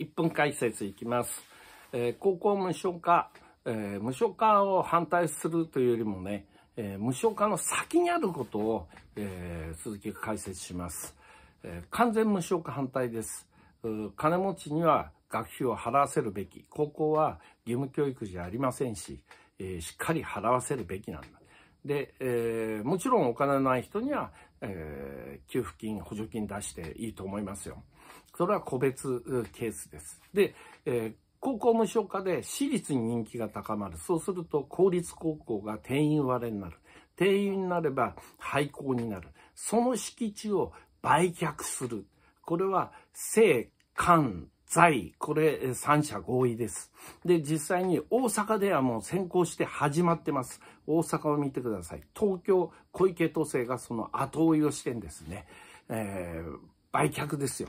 1分解説いきます。えー、高校無償化、えー、無償化を反対するというよりもね、えー、無償化の先にあることを、えー、鈴木が解説します。え完全無償化反対です。金持ちには学費を払わせるべき。高校は義務教育じゃありませんし、えしっかり払わせるべきなんだ。で、えー、もちろんお金のない人には、えー、給付金、補助金出していいと思いますよ。それは個別ケースです。で、えー、高校無償化で私立に人気が高まる。そうすると公立高校が定員割れになる。定員になれば廃校になる。その敷地を売却する。これは政、官、財、これ三者合意です。で、実際に大阪ではもう先行して始まってます。大阪を見てください。東京、小池都政がその後追いをしてんですね。えー、売却ですよ。